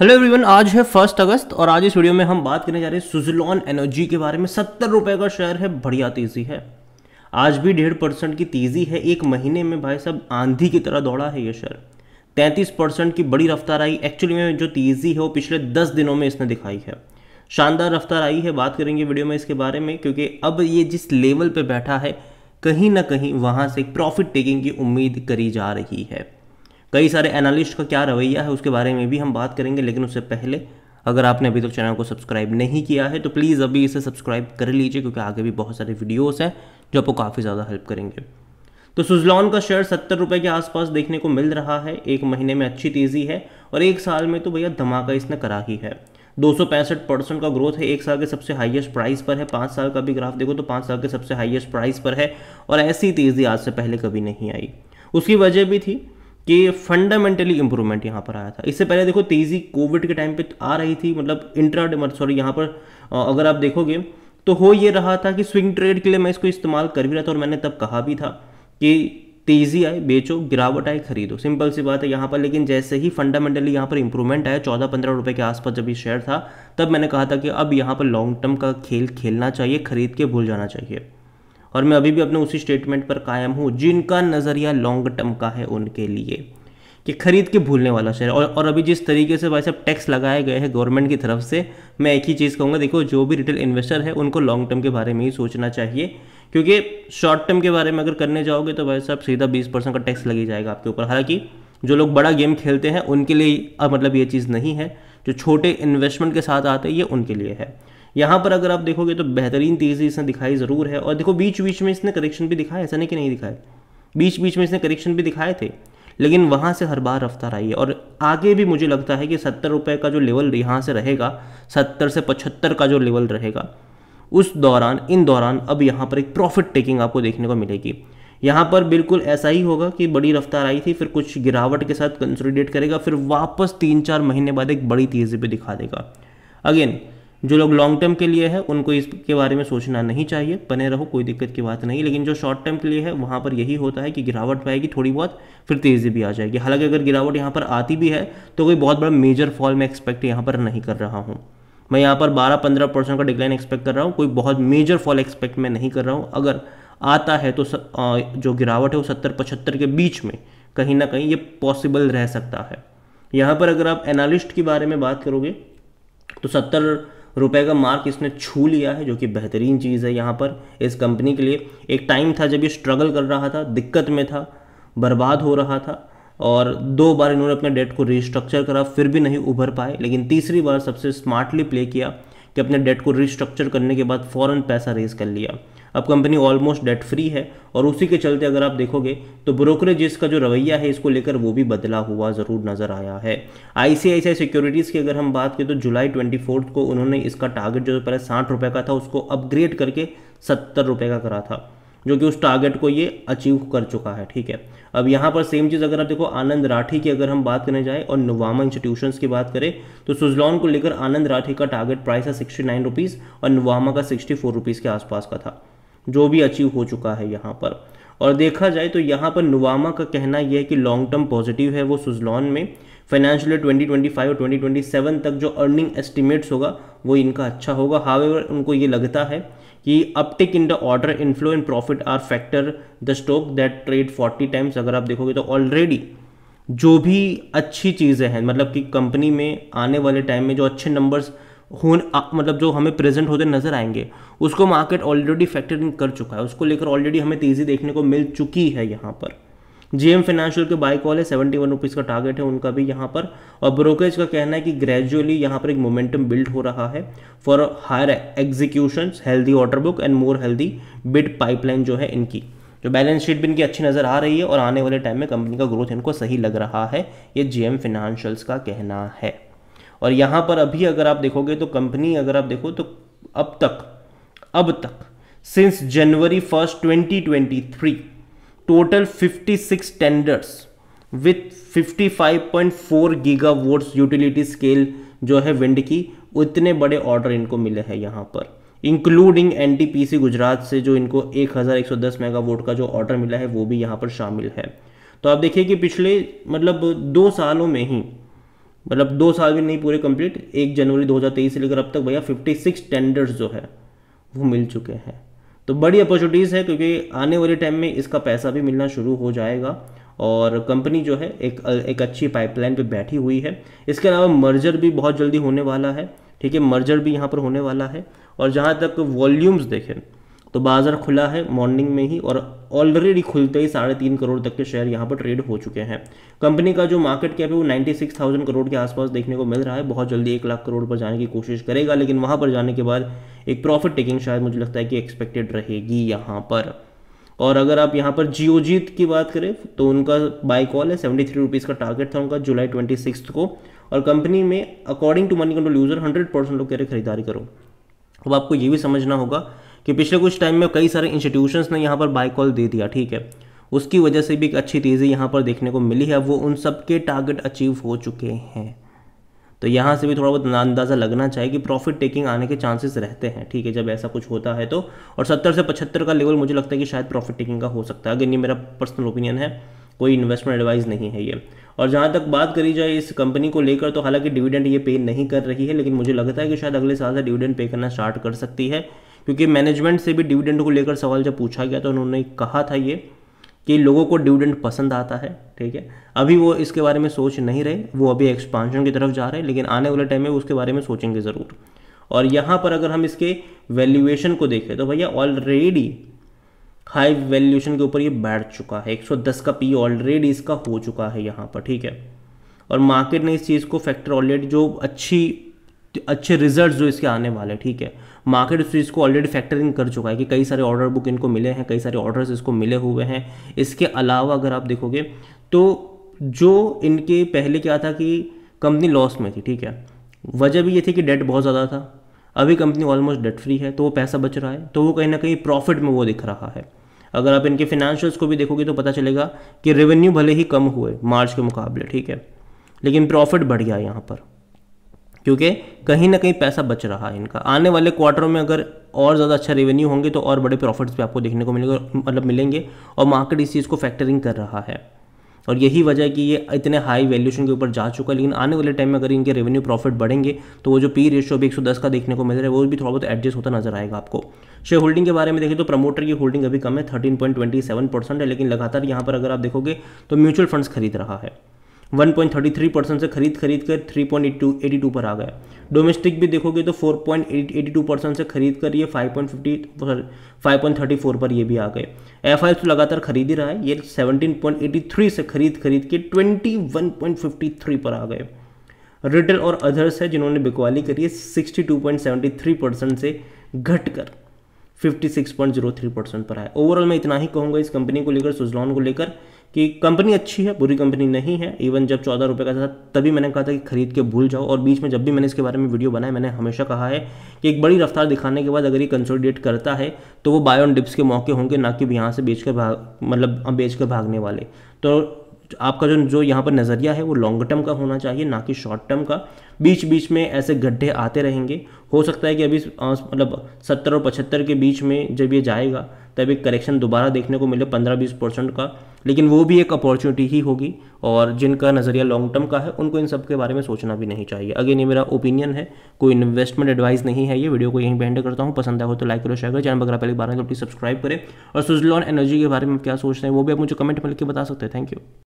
hello everyone आज है first अगस्त और आज इस वीडियो में हम बात करने जा रहे हैं सुजलॉन एनर्जी के बारे में सत्तर रुपये का शेयर है बढ़िया तेज़ी है आज भी डेढ़ परसेंट की तेज़ी है एक महीने में भाई साहब आंधी की तरह दौड़ा है ये शेयर तैंतीस परसेंट की बड़ी रफ्तार आई एक्चुअली में जो तेज़ी है वो पिछले दस दिनों में इसने दिखाई है शानदार रफ्तार आई है बात करेंगे वीडियो में इसके बारे में क्योंकि अब ये जिस लेवल पर बैठा है कहीं ना कहीं वहाँ से प्रॉफिट टेकिंग की उम्मीद करी जा रही है कई सारे एनालिस्ट का क्या रवैया है उसके बारे में भी हम बात करेंगे लेकिन उससे पहले अगर आपने अभी तक तो चैनल को सब्सक्राइब नहीं किया है तो प्लीज़ अभी इसे सब्सक्राइब कर लीजिए क्योंकि आगे भी बहुत सारे वीडियोस हैं जो आपको काफ़ी ज़्यादा हेल्प करेंगे तो सुजलॉन का शेयर सत्तर रुपये के आसपास देखने को मिल रहा है एक महीने में अच्छी तेज़ी है और एक साल में तो भैया धमाका इसने करा ही है दो परसेंट का ग्रोथ है एक साल के सबसे हाईएस्ट प्राइस पर है पाँच साल का भी ग्राफ देखो तो पाँच साल के सबसे हाईएस्ट प्राइस पर है और ऐसी तेज़ी आज से पहले कभी नहीं आई उसकी वजह भी थी कि फंडामेंटली इंप्रूवमेंट यहाँ पर आया था इससे पहले देखो तेज़ी कोविड के टाइम पे आ रही थी मतलब इंट्रा सॉरी मतलब यहाँ पर अगर आप देखोगे तो हो ये रहा था कि स्विंग ट्रेड के लिए मैं इसको इस्तेमाल कर भी रहा था और मैंने तब कहा भी था कि तेज़ी आए बेचो गिरावट आए खरीदो सिंपल सी बात है यहाँ पर लेकिन जैसे ही फंडामेंटली यहाँ पर इंप्रूवमेंट आया चौदह पंद्रह रुपये के आसपास जब ये शेयर था तब मैंने कहा था कि अब यहाँ पर लॉन्ग टर्म का खेल खेलना चाहिए खरीद के भूल जाना चाहिए और मैं अभी भी अपने उसी स्टेटमेंट पर कायम हूँ जिनका नज़रिया लॉन्ग टर्म का है उनके लिए कि खरीद के भूलने वाला शेयर और और अभी जिस तरीके से भाई साहब टैक्स लगाए गए हैं गवर्नमेंट की तरफ से मैं एक ही चीज़ कहूँगा देखो जो भी रिटेल इन्वेस्टर है उनको लॉन्ग टर्म के बारे में ही सोचना चाहिए क्योंकि शॉर्ट टर्म के बारे में अगर करने जाओगे तो भाई साहब सीधा बीस परसेंट का टैक्स लगी जाएगा आपके ऊपर हालांकि जो लोग बड़ा गेम खेलते हैं उनके लिए अब मतलब ये चीज़ नहीं है जो छोटे इन्वेस्टमेंट के साथ आते हैं ये उनके लिए है यहाँ पर अगर आप देखोगे तो बेहतरीन तेज़ी इसने दिखाई ज़रूर है और देखो बीच बीच में इसने करेक्शन भी दिखाया ऐसा नहीं कि नहीं दिखाए बीच बीच में इसने करेक्शन भी दिखाए थे लेकिन वहाँ से हर बार रफ्तार आई है और आगे भी मुझे लगता है कि सत्तर रुपये का जो लेवल यहाँ से रहेगा सत्तर से पचहत्तर का जो लेवल रहेगा उस दौरान इन दौरान अब यहाँ पर एक प्रॉफिट टेकिंग आपको देखने को मिलेगी यहाँ पर बिल्कुल ऐसा ही होगा कि बड़ी रफ्तार आई थी फिर कुछ गिरावट के साथ कंसोलिडेट करेगा फिर वापस तीन चार महीने बाद एक बड़ी तेज़ी पर दिखा देगा अगेन जो लोग लॉन्ग टर्म के लिए है उनको इसके बारे में सोचना नहीं चाहिए बने रहो कोई दिक्कत की बात नहीं लेकिन जो शॉर्ट टर्म के लिए है वहाँ पर यही होता है कि गिरावट पाएगी थोड़ी बहुत फिर तेज़ी भी आ जाएगी हालांकि अगर गिरावट यहाँ पर आती भी है तो कोई बहुत बड़ा मेजर फॉल मैं एक्सपेक्ट यहाँ पर नहीं कर रहा हूँ मैं यहाँ पर बारह पंद्रह परसेंट का डिक्लाइन एक्सपेक्ट कर रहा हूँ कोई बहुत मेजर फॉल एक्सपेक्ट मैं नहीं कर रहा हूँ अगर आता है तो जो गिरावट है वो सत्तर पचहत्तर के बीच में कहीं ना कहीं ये पॉसिबल रह सकता है यहाँ पर अगर आप एनालिस्ट के बारे में बात करोगे तो सत्तर रुपए का मार्क इसने छू लिया है जो कि बेहतरीन चीज़ है यहाँ पर इस कंपनी के लिए एक टाइम था जब ये स्ट्रगल कर रहा था दिक्कत में था बर्बाद हो रहा था और दो बार इन्होंने अपने डेट को रिस्ट्रक्चर करा फिर भी नहीं उभर पाए लेकिन तीसरी बार सबसे स्मार्टली प्ले किया कि अपने डेट को रिस्ट्रक्चर करने के बाद फ़ौरन पैसा रेज कर लिया अब कंपनी ऑलमोस्ट डेट फ्री है और उसी के चलते अगर आप देखोगे तो ब्रोकरेज का जो रवैया है इसको लेकर वो भी बदला हुआ ज़रूर नज़र आया है आईसीआईसीआई सिक्योरिटीज़ की अगर हम बात करें तो जुलाई ट्वेंटी को उन्होंने इसका टारगेट जो पहले साठ रुपये का था उसको अपग्रेड करके सत्तर रुपये का करा था जो कि उस टारगेट को ये अचीव कर चुका है ठीक है अब यहाँ पर सेम चीज़ अगर आप देखो आनंद राठी की अगर हम बात करने जाए और नवामा इंस्टीट्यूशंस की बात करें तो सुजलॉन को लेकर आनंद राठी का टारगेट प्राइस है सिक्सटी नाइन रुपीज़ और नवामा का सिक्सटी फोर रुपीज़ के आसपास का था जो भी अचीव हो चुका है यहाँ पर और देखा जाए तो यहाँ पर नवामा का कहना यह है कि लॉन्ग टर्म पॉजिटिव है वो सुजलॉन में फाइनेंशियल ईयर फाइव और सेवन तक जो अर्निंग एस्टिमेट्स होगा वो इनका अच्छा होगा हावेवर उनको ये लगता है कि uptake in the order inflow and profit are factor the stock that trade 40 times अगर आप देखोगे तो ऑलरेडी जो भी अच्छी चीज़ें हैं मतलब कि कंपनी में आने वाले टाइम में जो अच्छे नंबर्स हो मतलब जो हमें प्रेजेंट होते नज़र आएंगे उसको मार्केट ऑलरेडी इन कर चुका है उसको लेकर ऑलरेडी हमें तेज़ी देखने को मिल चुकी है यहाँ पर जीएम फाइनेंशियल के बाइक कॉल है सेवेंटी वन रुपीज़ का टारगेट है उनका भी यहाँ पर और ब्रोकरेज का कहना है कि ग्रेजुअली यहाँ पर एक मोमेंटम बिल्ड हो रहा है for higher execution healthy order book and more healthy bid pipeline जो है इनकी जो बैलेंस शीट भी इनकी अच्छी नज़र आ रही है और आने वाले टाइम में कंपनी का ग्रोथ इनको सही लग रहा है ये जीएम फाइनेंशियल्स का कहना है और यहाँ पर अभी अगर आप देखोगे तो कंपनी अगर आप देखो तो अब तक अब तक since January first twenty twenty three total 56 tenders with fifty 55.4 gigawatts utility scale जो है विंड की उतने बड़े ऑर्डर इनको मिले हैं यहाँ पर इंक्लूडिंग एन गुजरात से जो इनको 1110 मेगावाट का जो ऑर्डर मिला है वो भी यहाँ पर शामिल है तो आप देखिए कि पिछले मतलब दो सालों में ही मतलब दो साल भी नहीं पूरे कंप्लीट एक जनवरी 2023 से लेकर अब तक भैया 56 टेंडर्स जो है वो मिल चुके हैं तो बड़ी अपॉर्चुनिटीज़ है क्योंकि आने वाले टाइम में इसका पैसा भी मिलना शुरू हो जाएगा और कंपनी जो है एक एक अच्छी पाइपलाइन पे बैठी हुई है इसके अलावा मर्जर भी बहुत जल्दी होने वाला है ठीक है मर्जर भी यहाँ पर होने वाला है और जहाँ तक वॉल्यूम्स देखें तो बाज़ार खुला है मॉर्निंग में ही और ऑलरेडी खुलते ही साढ़े तीन करोड़ तक के शेयर यहां पर ट्रेड हो चुके हैं कंपनी का जो मार्केट कैप है वो नाइन्टी सिक्स थाउजेंड करोड़ के आसपास देखने को मिल रहा है बहुत जल्दी एक लाख करोड़ पर जाने की कोशिश करेगा लेकिन वहां पर जाने के बाद एक प्रॉफिट टेकिंग शायद मुझे लगता है कि एक्सपेक्टेड रहेगी यहाँ पर और अगर आप यहाँ पर जियोजीत की बात करें तो उनका बाई कॉल है सेवेंटी थ्री का टारगेट था उनका जुलाई ट्वेंटी को और कंपनी में according to Moneycontrol user hundred percent लोग कह रहे खरीदारी करो अब आपको ये भी समझना होगा कि पिछले कुछ टाइम में कई सारे इंस्टीट्यूशंस ने यहाँ पर बाई कॉल दे दिया ठीक है उसकी वजह से भी एक अच्छी तेज़ी यहाँ पर देखने को मिली है वो उन सब के टारगेट अचीव हो चुके हैं तो यहाँ से भी थोड़ा बहुत अंदाज़ा लगना चाहिए कि प्रॉफिट टेकिंग आने के चांसेस रहते हैं ठीक है जब ऐसा कुछ होता है तो और सत्तर से पचहत्तर का लेवल मुझे लगता है कि शायद प्रॉफिट टेकिंग का हो सकता है अगर ये मेरा पर्सनल ओपिनियन है कोई इन्वेस्टमेंट एडवाइस नहीं है ये और जहाँ तक बात करी जाए इस कंपनी को लेकर तो हालांकि डिविडेंड ये पे नहीं कर रही है लेकिन मुझे लगता है कि शायद अगले साल से डिविडेंड पे करना स्टार्ट कर सकती है क्योंकि मैनेजमेंट से भी डिविडेंड को लेकर सवाल जब पूछा गया तो उन्होंने कहा था ये कि लोगों को डिविडेंड पसंद आता है ठीक है अभी वो इसके बारे में सोच नहीं रहे वो अभी एक्सपांशन की तरफ जा रहे हैं लेकिन आने वाले टाइम में उसके बारे में सोचेंगे ज़रूर और यहाँ पर अगर हम इसके वैल्यूएशन को देखें तो भैया ऑलरेडी हाई वैल्यूएशन के ऊपर ये बैठ चुका है 110 का पी ऑलरेडी इसका हो चुका है यहाँ पर ठीक है और मार्केट ने इस चीज़ को फैक्टर ऑलरेडी जो अच्छी अच्छे रिजल्ट जो इसके आने वाले हैं ठीक है मार्केट उस चीज़ को ऑलरेडी फैक्टरिंग कर चुका है कि कई सारे ऑर्डर बुक इनको मिले हैं कई सारे ऑर्डर्स इसको मिले हुए हैं इसके अलावा अगर आप देखोगे तो जो इनके पहले क्या था कि कंपनी लॉस में थी ठीक है वजह भी ये थी कि डेट बहुत ज़्यादा था अभी कंपनी ऑलमोस्ट डेट फ्री है तो वो पैसा बच रहा है तो वो कहीं ना कहीं प्रॉफिट में वो दिख रहा है अगर आप इनके फिनेंशियल्स को भी देखोगे तो पता चलेगा कि रेवेन्यू भले ही कम हुए मार्च के मुकाबले ठीक है लेकिन प्रॉफिट बढ़ गया यहाँ पर क्योंकि कहीं ना कहीं पैसा बच रहा है इनका आने वाले क्वार्टरों में अगर और ज़्यादा अच्छा रेवेन्यू होंगे तो और बड़े प्रॉफिट्स भी आपको देखने को मिलेंगे मतलब मिलेंगे और मार्केट इस चीज़ को फैक्टरिंग कर रहा है और यही वजह है कि ये इतने हाई वैल्यूशन के ऊपर जा चुका है लेकिन आने वाले टाइम में अगर इनके रेवेन्यू प्रॉफिट बढ़ेंगे तो वो जो पी एक सौ दस का देखने को मिल रहा है वो भी थोड़ा बहुत एडजस्ट होता नजर आएगा आपको शेयर होल्डिंग के बारे में देखिए तो प्रमोटर की होल्डिंग अभी कम है थर्टीन है लेकिन लगातार यहाँ पर अगर आप देखोगे तो म्यूचुअल फंड्स खरीद रहा है 1.33 परसेंट से खरीद खरीद कर 3.82 पर आ गया डोमेस्टिक भी देखोगे तो 4.82 परसेंट से खरीद कर ये 5.50 5.34 पर ये भी आ गए एफ आई तो लगातार खरीद ही रहा है ये 17.83 से खरीद खरीद के 21.53 पर आ गए रिटेल और अदर्स है जिन्होंने बिकवाली करी है सिक्सटी परसेंट से घट कर 56.03 परसेंट पर आए ओवरऑल मैं इतना ही कहूँगा इस कंपनी को लेकर सुजलॉन को लेकर कि कंपनी अच्छी है बुरी कंपनी नहीं है इवन जब चौदह रुपये का था तभी मैंने कहा था कि खरीद के भूल जाओ और बीच में जब भी मैंने इसके बारे में वीडियो बनाया मैंने हमेशा कहा है कि एक बड़ी रफ्तार दिखाने के बाद अगर ये कंसोलिडेट करता है तो वो बायोन डिप्स के मौके होंगे ना कि यहाँ से बेच कर भाग मतलब हम बेच कर भागने वाले तो आपका जो जो यहाँ पर नज़रिया है वो लॉन्ग टर्म का होना चाहिए ना कि शॉर्ट टर्म का बीच बीच में ऐसे गड्ढे आते रहेंगे हो सकता है कि अभी मतलब सत्तर और पचहत्तर के बीच में जब ये जाएगा तब एक करेक्शन दोबारा देखने को मिले पंद्रह बीस परसेंट का लेकिन वो भी एक अपॉर्चुनिटी ही होगी और जिनका नज़रिया लॉन्ग टर्म का है उनको इन सब के बारे में सोचना भी नहीं चाहिए अगेन ये मेरा ओपिनियन है कोई इन्वेस्टमेंट एडवाइस नहीं है ये वीडियो को यहीं बैंड करता हूँ पसंद आए हो तो लाइक करो शेयर करो चैनल वगैरह पहले बारह तो प्लीज़ सब्सक्राइब करें और सुजलॉन एनर्जी के बारे में क्या सोच रहे हैं वो भी आप मुझे कमेंट में लिख के बता सकते हैं थैंक यू